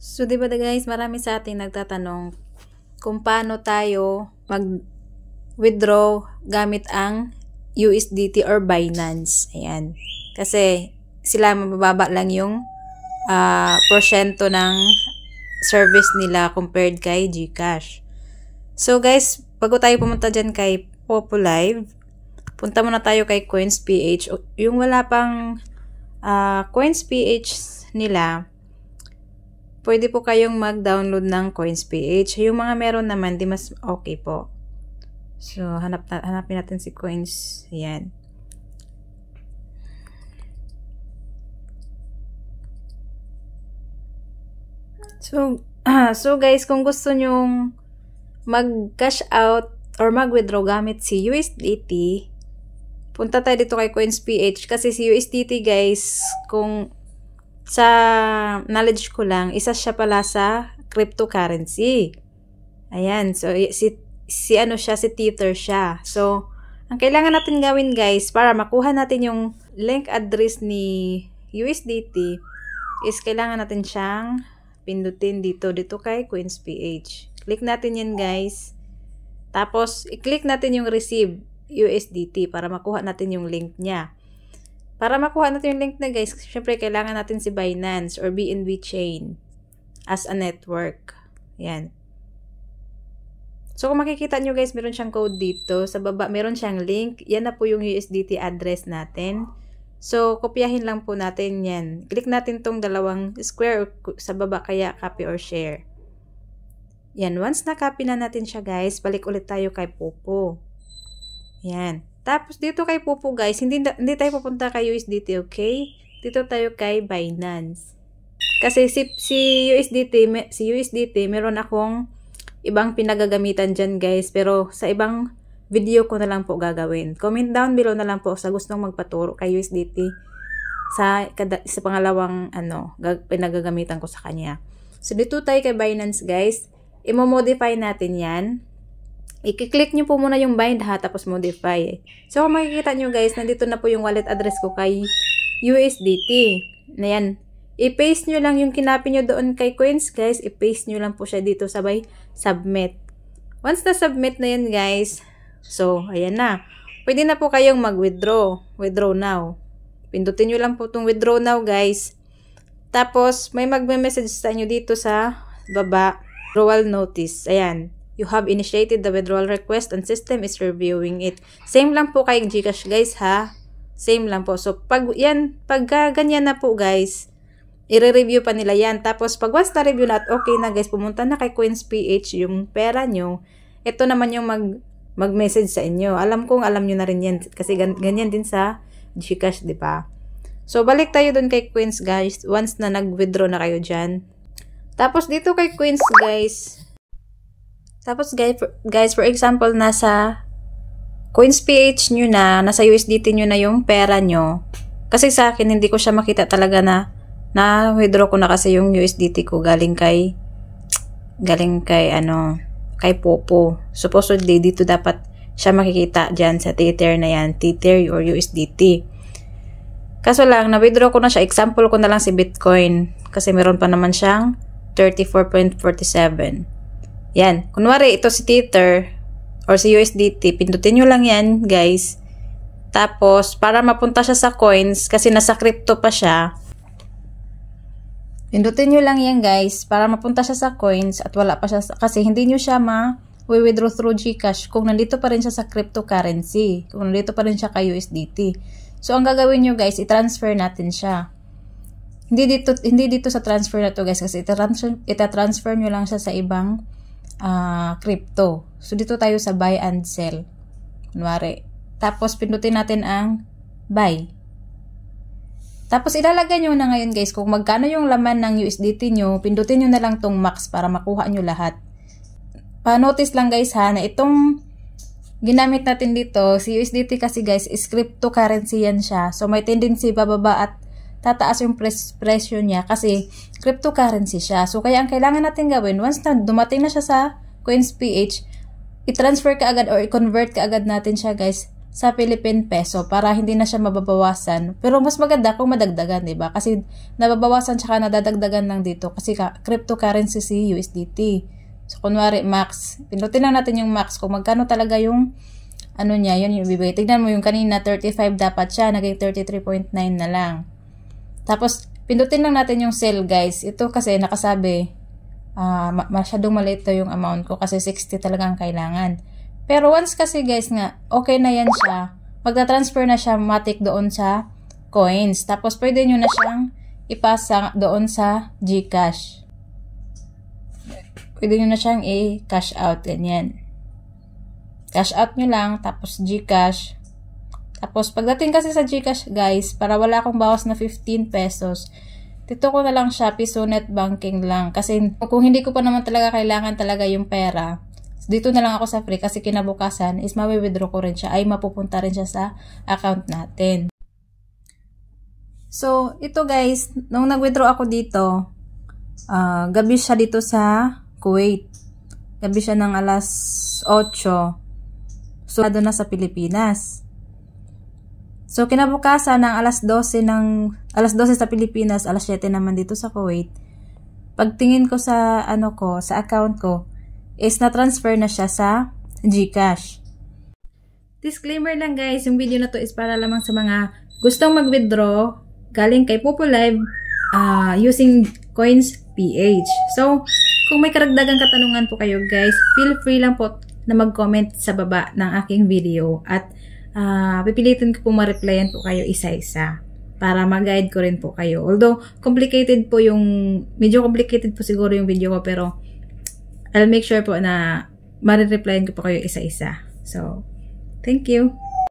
So, di ba guys, marami sa atin nagtatanong kung paano tayo mag-withdraw gamit ang USDT or Binance. Ayan. Kasi sila mababa lang yung uh, porsyento ng service nila compared kay GCash. So guys, bago tayo pumunta dyan kay Populive, punta muna tayo kay Coins PH. Yung wala pang uh, ah, PH nila, pwede po kayong mag-download ng CoinsPH. Yung mga meron naman, di mas okay po. So, hanap na, hanapin natin si Coins. Ayan. So, uh, so guys, kung gusto nyong mag-cash out or mag-withdraw gamit si USDT, punta tayo dito kay CoinsPH kasi si USDT guys, kung sa knowledge ko lang, isa siya pala sa cryptocurrency. Ayan, so si, si ano siya, si Tether siya. So, ang kailangan natin gawin guys, para makuha natin yung link address ni USDT, is kailangan natin siyang pindutin dito, dito kay Queens PH. Click natin yan guys. Tapos, i-click natin yung receive USDT para makuha natin yung link niya. Para makuha natin yung link na guys, syempre kailangan natin si Binance or BNB Chain as a network. Yan. So, kung makikita nyo guys, meron siyang code dito. Sa baba, meron siyang link. Yan na po yung USDT address natin. So, kopyahin lang po natin yan. Click natin tong dalawang square sa baba kaya copy or share. Yan, once na-copy na natin siya guys, balik ulit tayo kay Popo. Yan. Tapos, dito kay Pupo, guys, hindi, hindi tayo pupunta kay USDT, okay? Dito tayo kay Binance. Kasi si, si USDT, si USDT, meron akong ibang pinagagamitan dyan, guys. Pero, sa ibang video ko na lang po gagawin. Comment down below na lang po sa gustong magpaturo kay USDT sa, kada, sa pangalawang ano, pinagagamitan ko sa kanya. So, dito tayo kay Binance, guys. Imo-modify natin yan. I-click nyo po muna yung bind ha, tapos modify. So, kung makikita nyo guys, nandito na po yung wallet address ko kay USDT. Ayan. I-paste nyo lang yung kinapi nyo doon kay coins guys. I-paste nyo lang po siya dito sabay submit. Once na submit na yan guys, so, ayan na. Pwede na po kayong mag-withdraw. Withdraw now. Pindutin nyo lang po itong withdraw now guys. Tapos, may magme-message sa inyo dito sa baba. Withdrawal notice. Ayan. You have initiated the withdrawal request and system is reviewing it. Same lang po kay Gcash guys ha. Same lang po. So pag yan, pag uh, ganyan na po guys, i-review pa nila yan. Tapos pag once na review na at okay na guys, pumunta na kay Queens PH yung pera nyo. Ito naman yung mag mag-message sa inyo. Alam kong alam nyo na rin yan kasi gan ganyan din sa Gcash, di ba? So balik tayo dun kay Queens guys once na nag-withdraw na kayo diyan. Tapos dito kay Queens guys, tapos guys, guys for example, nasa Coins PH nyo na, nasa USDT nyo na yung pera nyo. Kasi sa akin, hindi ko siya makita talaga na na-withdraw ko na kasi yung USDT ko galing kay galing kay ano kay Popo. Supposedly dito dapat siya makikita diyan sa Tether na yan, Tether or USDT. Kaso lang, na-withdraw ko na siya. Example ko na lang si Bitcoin kasi meron pa naman siyang 34.47. Yan. Kunwari, ito si Tether or si USDT. Pindutin nyo lang yan, guys. Tapos, para mapunta siya sa coins, kasi nasa crypto pa siya, pindutin nyo lang yan, guys, para mapunta siya sa coins at wala pa siya, sa, kasi hindi nyo siya ma-withdraw through Gcash kung nandito pa rin siya sa cryptocurrency, kung nandito pa rin siya kay USDT. So, ang gagawin nyo, guys, i-transfer natin siya. Hindi dito, hindi dito sa transfer na to, guys, kasi ita-transfer -transfer nyo lang siya sa ibang uh, crypto. So, dito tayo sa buy and sell. Kunwari. Tapos, pindutin natin ang buy. Tapos, ilalagay nyo na ngayon guys kung magkano yung laman ng USDT nyo, pindutin nyo na lang tong max para makuha nyo lahat. Pa-notice lang guys ha na itong ginamit natin dito, si USDT kasi guys is cryptocurrency yan siya. So, may tendency bababa at tataas yung pres- presyo niya kasi cryptocurrency siya. So, kaya ang kailangan natin gawin, once na dumating na siya sa CoinsPH, i-transfer ka agad or i-convert ka agad natin siya, guys, sa Philippine peso para hindi na siya mababawasan. Pero mas maganda kung madagdagan, 'di ba? Kasi nababawasan tsaka nadadagdagan lang dito kasi ka, cryptocurrency si USDT. So kunwari max, pinutin lang natin yung max kung magkano talaga yung ano niya, yun yung ibibigay. Tignan mo yung kanina 35 dapat siya, naging 33.9 na lang. Tapos, pindutin lang natin yung sell, guys. Ito kasi nakasabi, uh, masyadong maliit to yung amount ko kasi 60 talaga ang kailangan. Pero once kasi guys nga, okay na yan siya. Magta-transfer na siya matik doon sa coins. Tapos, pwede nyo na siyang ipasa doon sa Gcash. Pwede nyo na siyang i-cash out. Ganyan. Cash out nyo lang, tapos Gcash. Tapos, pagdating kasi sa Gcash, guys, para wala akong bawas na 15 pesos, dito ko na lang siya, Pisonet Banking lang. Kasi kung hindi ko pa naman talaga kailangan talaga yung pera, dito na lang ako sa free kasi kinabukasan is mawi-withdraw ko rin siya ay mapupunta rin siya sa account natin. So, ito guys, nung nag-withdraw ako dito, uh, gabi siya dito sa Kuwait. Gabi siya ng alas 8. So, na sa Pilipinas. So, kinabukasan ng alas 12 ng, alas 12 sa Pilipinas, alas 7 naman dito sa Kuwait, pagtingin ko sa, ano ko, sa account ko, is na-transfer na siya sa GCash. Disclaimer lang guys, yung video na to is para lamang sa mga gustong mag-withdraw galing kay Popo Live uh, using Coins PH. So, kung may karagdagang katanungan po kayo guys, feel free lang po na mag-comment sa baba ng aking video at uh, pipilitin ko po ma-replyan po kayo isa-isa para mag-guide ko rin po kayo. Although, complicated po yung, medyo complicated po siguro yung video ko, pero I'll make sure po na ma-replyan ko po kayo isa-isa. So, thank you!